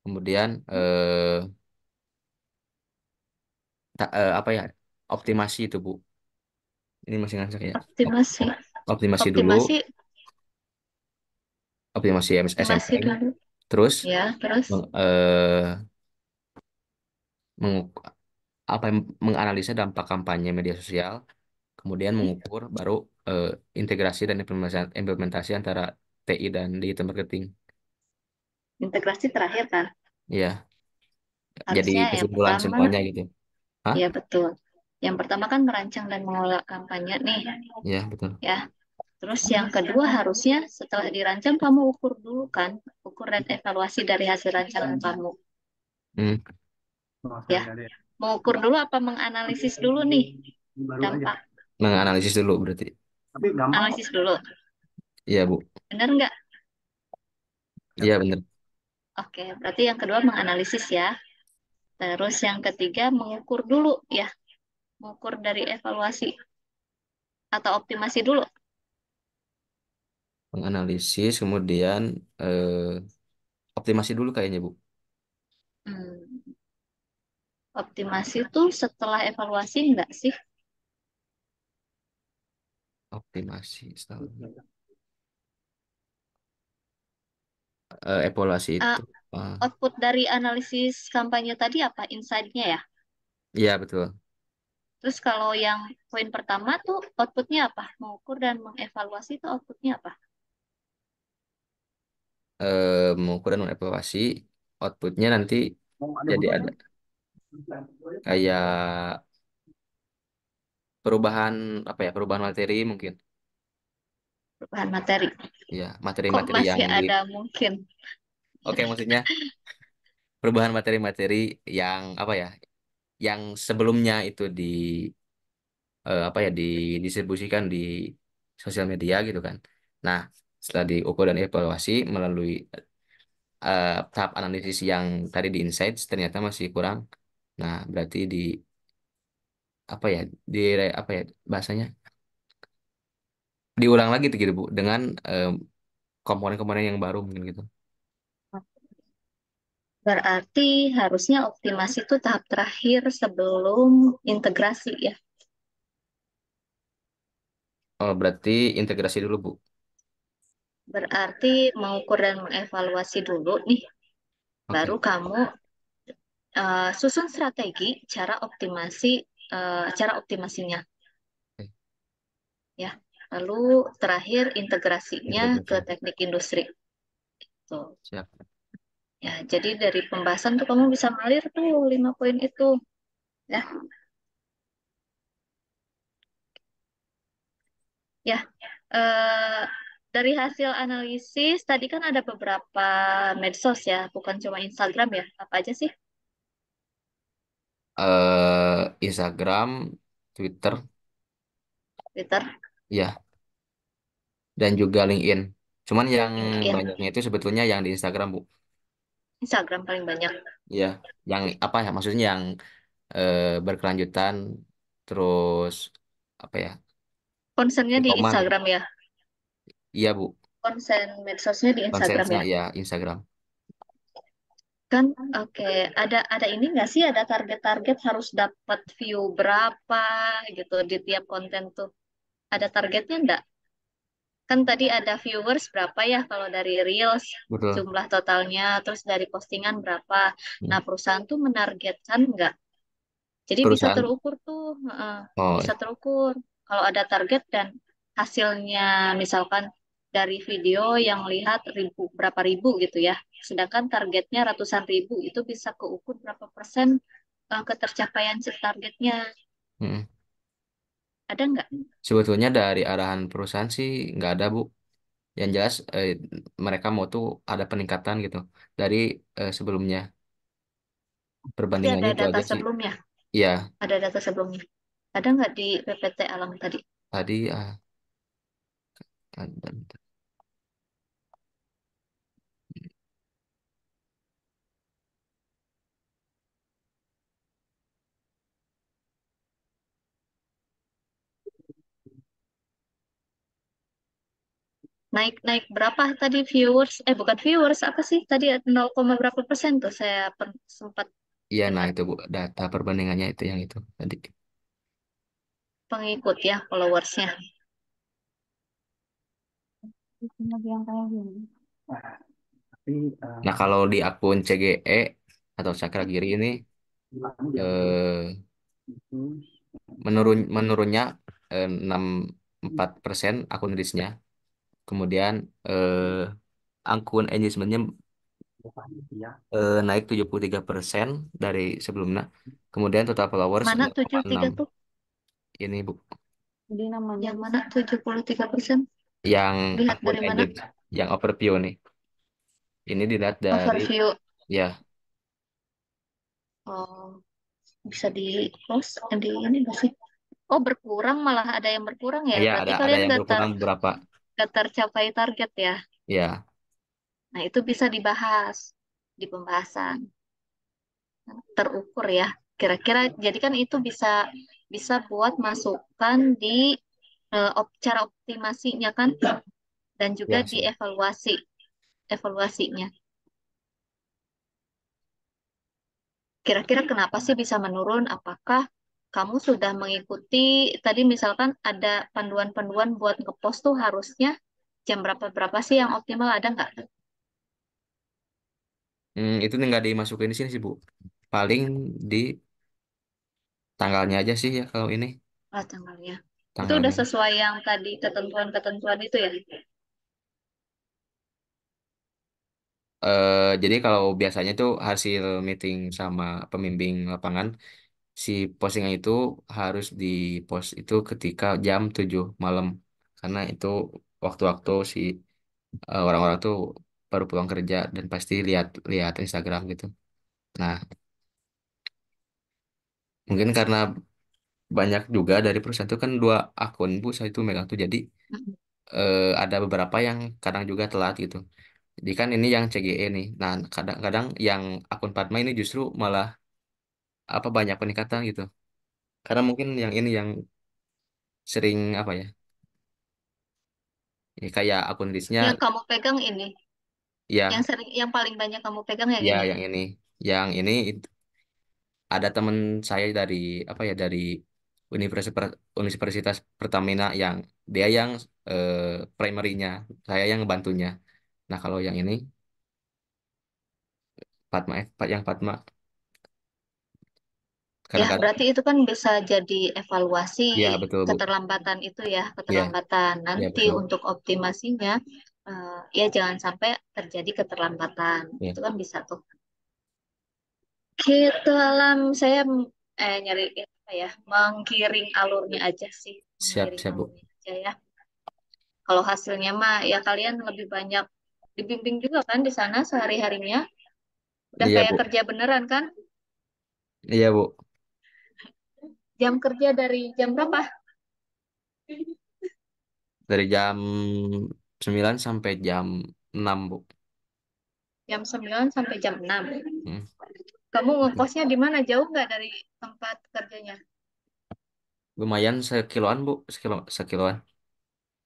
kemudian eh, ta- eh, apa ya optimasi itu Bu. Ini masih nggak ya. optimasi Optimasi. optimasi dulu, Optimasi, sms MS optimasi terus Ya, terus. meng, eh, meng, apa menganalisa dampak kampanye media sosial, kemudian mengukur baru eh, integrasi dan implementasi, implementasi antara TI dan digital marketing. Integrasi terakhir kan? Iya. Jadi kesimpulan semuanya pertama, semuanya gitu. Iya betul. Yang pertama kan merancang dan mengelola kampanye nih. Iya betul. Ya. Terus yang kedua harusnya setelah dirancang kamu ukur dulu kan, ukur dan evaluasi dari hasil rancangan kamu. Hmm. Ya, mengukur dulu apa menganalisis dulu nih dampak? Menganalisis dulu berarti. Analisis dulu. Iya, Bu. Benar nggak? Iya, benar. Oke, berarti yang kedua menganalisis ya. Terus yang ketiga mengukur dulu ya. Mengukur dari evaluasi atau optimasi dulu. Menganalisis, kemudian eh, optimasi dulu kayaknya, Bu. Hmm. Optimasi itu setelah evaluasi enggak sih? Optimasi setelah. uh, evaluasi itu? Uh, output dari analisis kampanye tadi apa? Insight-nya ya? Iya, betul. Terus kalau yang poin pertama tuh outputnya apa? Mengukur dan mengevaluasi itu outputnya apa? Eh, mengukur dan mengevaluasi outputnya nanti jadi ada kayak perubahan apa ya perubahan materi mungkin bahan materi. Iya, materi-materi yang masih ada di... mungkin. Oke, okay, maksudnya perubahan materi-materi yang apa ya? Yang sebelumnya itu di uh, apa ya didistribusikan di sosial media gitu kan. Nah, setelah diukur dan evaluasi melalui uh, tahap analisis yang tadi di insights ternyata masih kurang. Nah, berarti di apa ya di apa ya bahasanya diulang lagi tuh gitu Bu dengan komponen-komponen yang baru mungkin gitu. Berarti harusnya optimasi itu tahap terakhir sebelum integrasi ya. Oh, berarti integrasi dulu, Bu. Berarti mengukur dan mengevaluasi dulu nih. Baru kamu uh, susun strategi cara optimasi uh, cara optimasinya. Ya. Lalu terakhir integrasinya ke teknik industri. itu Siap. Ya, jadi dari pembahasan tuh kamu bisa ngalir tuh lima poin itu. Ya. Ya, e, dari hasil analisis tadi kan ada beberapa medsos ya, bukan cuma Instagram ya. Apa aja sih? Eh, Instagram, Twitter. Twitter. Iya, dan juga LinkedIn. Cuman yang LinkedIn, banyaknya itu sebetulnya yang di Instagram, Bu. Instagram paling banyak. Iya, yang apa ya maksudnya yang eh, berkelanjutan terus apa ya? Konsennya di Instagram ya. Iya, Bu. Konsen medsosnya di Instagram Konsennya ya. ya Instagram. Kan oke, Ada ada ini nggak sih ada target-target harus dapat view berapa gitu di tiap konten tuh ada targetnya enggak? Kan tadi ada viewers berapa ya kalau dari Reels Betul. jumlah totalnya, terus dari postingan berapa. Hmm. Nah, perusahaan tuh menargetkan enggak? Jadi bisa terukur tuh, uh, Oh, bisa iya. terukur. Kalau ada target dan hasilnya misalkan dari video yang lihat ribu berapa ribu gitu ya, sedangkan targetnya ratusan ribu itu bisa keukur berapa persen uh, ketercapaian targetnya. Hmm. Ada nggak? Sebetulnya dari arahan perusahaan sih nggak ada, Bu. Yang jelas eh, mereka mau tuh ada peningkatan gitu dari eh, sebelumnya. Tapi ada Perbandingannya itu data aja sih. sebelumnya. Iya, Ada data sebelumnya. Ada nggak di PPT Alam tadi? tadi ah, Naik naik berapa tadi viewers? Eh bukan viewers, apa sih? Tadi 0, berapa persen tuh saya sempat Iya, nah itu Bu, data perbandingannya itu yang itu tadi. Pengikut ya, followersnya. Nah, kalau di akun CGE atau Cakra Giri ini eh, menurun menurunnya eh, persen akun reach Kemudian eh, angkun engagementnya eh, naik 73% persen dari sebelumnya. Kemudian total followers Mana 73 tuh? Ini Bu. Jadi namanya. Yang mana 73%? persen Yang Lihat dari mana? engage, yang overview nih. Ini dilihat dari Overview. ya. Oh, bisa di close di ini masih Oh, berkurang malah ada yang berkurang ya. Iya, Berarti ada ada yang data berkurang berapa nggak tercapai target ya. ya. Nah, itu bisa dibahas di pembahasan. Terukur ya. Kira-kira jadi kan itu bisa bisa buat masukan di uh, cara optimasinya kan dan juga ya, di evaluasinya. Kira-kira kenapa sih bisa menurun? Apakah kamu sudah mengikuti tadi misalkan ada panduan-panduan buat ngepost tuh harusnya jam berapa berapa sih yang optimal ada nggak? Hmm, itu nggak dimasukin di sini sih Bu. Paling di tanggalnya aja sih ya kalau ini. Ah, tanggalnya. Itu udah Tanggalnya. sesuai yang tadi ketentuan-ketentuan itu ya? Eh, jadi kalau biasanya tuh hasil meeting sama pembimbing lapangan si postingan itu harus di post itu ketika jam 7 malam karena itu waktu-waktu si orang e, orang-orang tuh baru pulang kerja dan pasti lihat lihat Instagram gitu. Nah, mungkin karena banyak juga dari perusahaan itu kan dua akun Bu saya itu megang tuh jadi uh, ada beberapa yang kadang juga telat gitu. Jadi kan ini yang CGE nih. Nah, kadang-kadang yang akun Padma ini justru malah apa banyak peningkatan gitu karena mungkin yang ini yang sering apa ya ya kayak akun listnya Yang kamu pegang ini, ya. yang sering, yang paling banyak kamu pegang yang ya ini. yang ini yang ini itu, ada teman saya dari apa ya dari Universitas Universitas Pertamina yang dia yang eh, primernya saya yang bantunya nah kalau yang ini Fatma eh, yang Fatma Kadang Ya, berarti itu kan bisa jadi evaluasi ya, betul, Bu. keterlambatan itu ya, iya. keterlambatan. Ya. Nanti ya, untuk optimasinya, uh, ya jangan sampai terjadi keterlambatan. Ya. Itu kan bisa tuh. Gitu alam, saya eh, nyari apa ya, mengkiring alurnya aja sih. Siap, siap, Bu. Aja ya. Kalau hasilnya mah ya kalian lebih banyak dibimbing juga kan di sana sehari-harinya. Udah ya, kayak Bu. kerja beneran kan? Iya, Bu jam kerja dari jam berapa? Dari jam 9 sampai jam 6, Bu. Jam 9 sampai jam 6. Hmm. Kamu ngekosnya di mana? Jauh nggak dari tempat kerjanya? Lumayan sekiloan, Bu. Sekilo, sekiloan.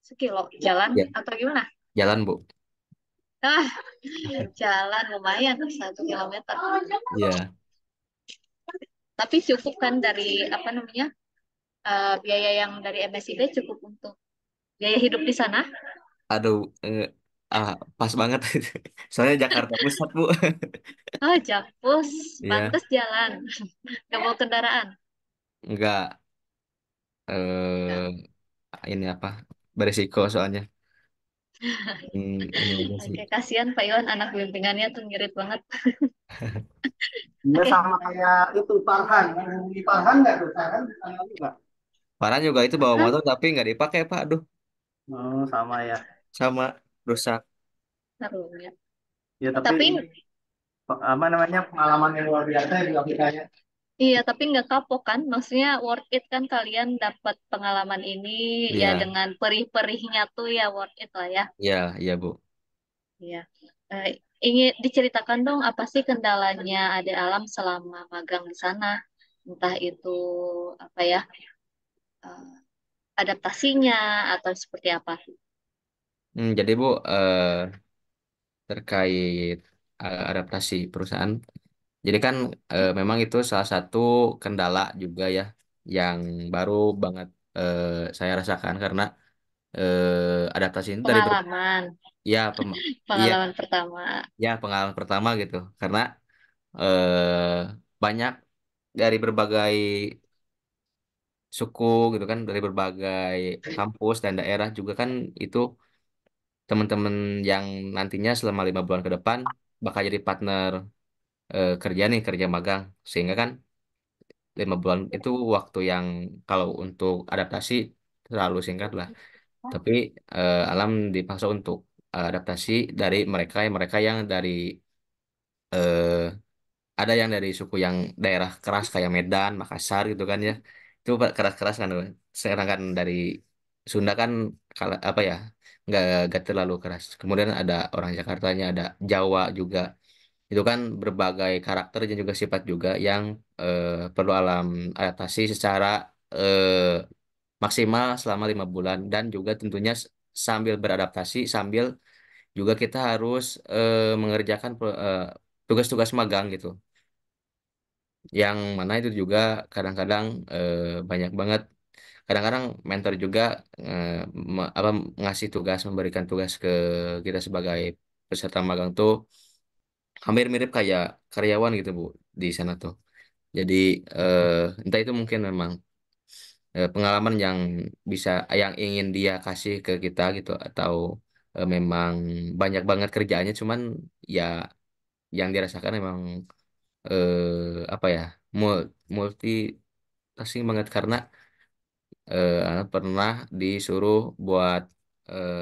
Sekilo jalan ya. atau gimana? Jalan, Bu. Ah, jalan lumayan satu kilometer. Iya. Yeah tapi cukup kan dari apa namanya uh, biaya yang dari MSIB cukup untuk biaya hidup di sana? Aduh, eh, ah, pas banget. Soalnya Jakarta Pusat, Bu. Oh, Jakpus. Iya. Pantes yeah. jalan. Nggak mau kendaraan? Nggak. Eh, ini apa? Berisiko soalnya. Hmm, iya Oke, kasihan Pak Iwan anak bimbingannya tuh ngirit banget. Iya okay. sama kayak itu Farhan, di Farhan nggak tuh? Farhan ditanya juga. Farhan juga itu bawa motor tapi nggak dipakai Pak, aduh. Oh, sama ya. Sama rusak. Terus ya. Ya tapi, tapi apa namanya pengalaman yang luar biasa Afrika ya? Iya, tapi nggak kapok kan? Maksudnya worth it kan kalian dapat pengalaman ini ya Iya, dengan perih-perihnya tuh ya worth it lah ya. iya, iya, Bu. Iya. Eh, ingin diceritakan dong apa sih kendalanya ada alam selama magang di sana? Entah itu apa ya eh, adaptasinya atau seperti apa? Hmm, jadi Bu, eh, terkait eh, adaptasi perusahaan. Jadi kan e, memang itu salah satu kendala juga ya yang baru banget e, saya rasakan karena e, adaptasi ini dari ber- Pengalaman, ya pem- iya pengalaman pertama. ya pengalaman pertama gitu karena e, banyak dari berbagai suku gitu kan dari berbagai kampus dan daerah juga kan itu teman-teman yang nantinya selama lima bulan ke depan bakal jadi partner eh, kerja nih kerja magang sehingga kan lima bulan itu waktu yang kalau untuk adaptasi terlalu singkat lah tapi eh, alam dipaksa untuk adaptasi dari mereka yang mereka yang dari eh, ada yang dari suku yang daerah keras kayak Medan Makassar gitu kan ya itu keras-keras kan kan dari Sunda kan kalau apa ya nggak nggak terlalu keras kemudian ada orang Jakartanya ada Jawa juga itu kan berbagai karakter dan juga sifat juga yang uh, perlu alam adaptasi secara uh, maksimal selama lima bulan dan juga tentunya sambil beradaptasi sambil juga kita harus uh, mengerjakan tugas-tugas uh, magang gitu yang mana itu juga kadang-kadang uh, banyak banget kadang-kadang mentor juga eh, apa ngasih tugas memberikan tugas ke kita sebagai peserta magang tuh hampir mirip kayak karyawan gitu Bu di sana tuh. Jadi eh, entah itu mungkin memang eh, pengalaman yang bisa yang ingin dia kasih ke kita gitu atau eh, memang banyak banget kerjaannya cuman ya yang dirasakan memang eh, apa ya multi asing banget karena eh, anu, pernah disuruh buat eh,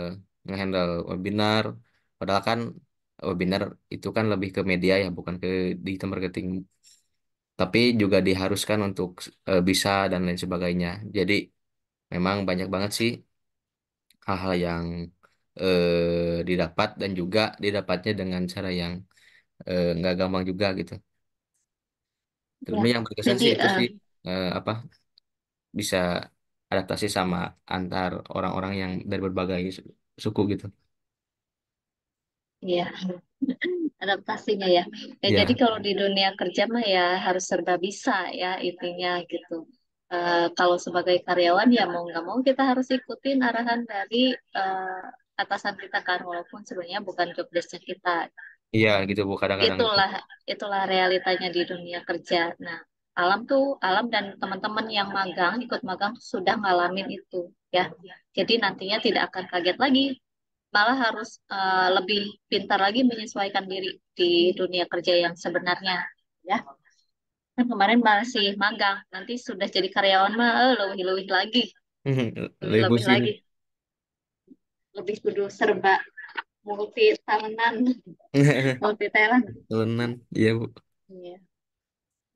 ngehandle webinar padahal kan webinar itu kan lebih ke media ya bukan ke digital marketing tapi juga diharuskan untuk e, bisa dan lain sebagainya jadi memang banyak banget sih hal-hal yang e, didapat dan juga didapatnya dengan cara yang nggak eh, nggak gampang juga gitu. Terus ya. yang berkesan Jadi sih itu sih e, apa bisa adaptasi sama antar orang-orang yang dari berbagai suku gitu. Iya, adaptasinya ya. Ya, yeah. jadi kalau di dunia kerja mah ya harus serba bisa ya intinya gitu. Uh, kalau sebagai karyawan ya mau nggak mau kita harus ikutin arahan dari uh, atasan kita kan walaupun sebenarnya bukan job desk kita. Iya gitu Bu kadang-kadang Itulah itulah realitanya di dunia kerja. Nah, Alam tuh Alam dan teman-teman yang magang ikut magang sudah ngalamin itu ya. Jadi nantinya tidak akan kaget lagi malah harus uh, lebih pintar lagi menyesuaikan diri di dunia kerja yang sebenarnya ya kan kemarin masih magang nanti sudah jadi karyawan mah oh, lebih lebih lagi lebih, lebih lagi lebih kudu serba multi talentan multi talent talentan iya bu iya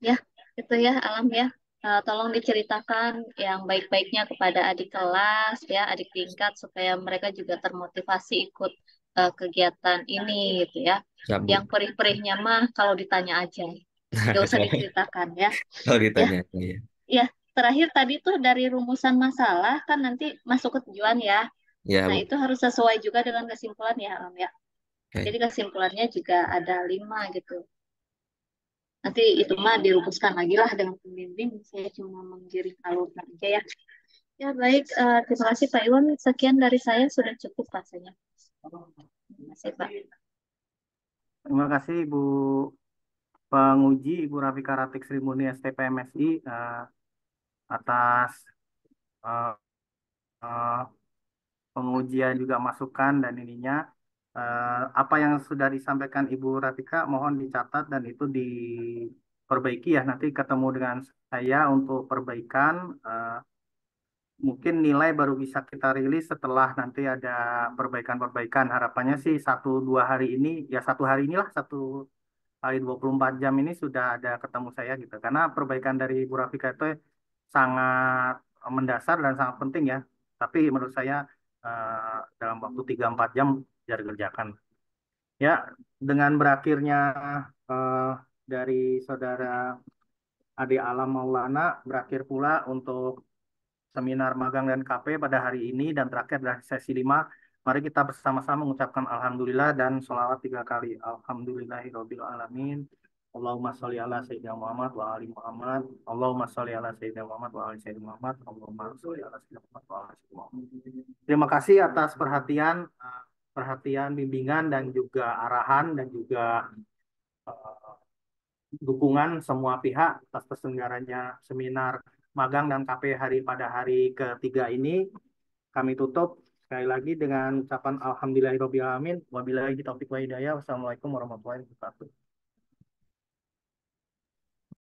ya itu ya alam ya uh, tolong diceritakan yang baik-baiknya kepada adik kelas ya adik tingkat supaya mereka juga termotivasi ikut uh, kegiatan ini gitu ya. ya yang perih-perihnya mah kalau ditanya aja, nggak usah diceritakan ya. Kalau ditanya. Ya. Iya. ya terakhir tadi tuh dari rumusan masalah kan nanti masuk ke tujuan ya. ya nah bu. itu harus sesuai juga dengan kesimpulan ya Om ya. Okay. Jadi kesimpulannya juga ada lima gitu nanti itu mah dirumuskan lagi lah dengan pembimbing saya cuma menggiring kalau aja ya ya baik uh, terima kasih Pak Iwan sekian dari saya sudah cukup rasanya terima kasih Pak terima kasih Ibu penguji Ibu Rafika Ratik Srimuni STPMSI uh, eh, atas uh, uh, pengujian juga masukan dan ininya eh, apa yang sudah disampaikan Ibu Rafika mohon dicatat dan itu diperbaiki ya nanti ketemu dengan saya untuk perbaikan eh, mungkin nilai baru bisa kita rilis setelah nanti ada perbaikan-perbaikan harapannya sih satu dua hari ini ya satu hari inilah satu hari 24 jam ini sudah ada ketemu saya gitu karena perbaikan dari Ibu Rafika itu sangat mendasar dan sangat penting ya tapi menurut saya eh, dalam waktu 3-4 jam bisa kerjakan. Ya, dengan berakhirnya uh, dari saudara Ade Alam Maulana, berakhir pula untuk seminar magang dan KP pada hari ini dan terakhir dari sesi 5. Mari kita bersama-sama mengucapkan alhamdulillah dan sholawat tiga kali. Alhamdulillahirabbil alamin. Allahumma sholli ala sayyidina Muhammad wa ali Muhammad. Allahumma sholli ala sayyidina Muhammad wa ali sayyidina Muhammad. Allahumma sholli ala sayyidina Muhammad wa ali sayyidina Muhammad. Terima kasih atas perhatian. Eh, perhatian, bimbingan, dan juga arahan, dan juga eh, dukungan semua pihak atas terselenggaranya seminar magang dan KP hari pada hari ketiga ini. Kami tutup sekali lagi dengan ucapan alhamdulillahirobbilalamin. Wabillahi taufiq wa hidayah. Wassalamualaikum warahmatullahi wabarakatuh.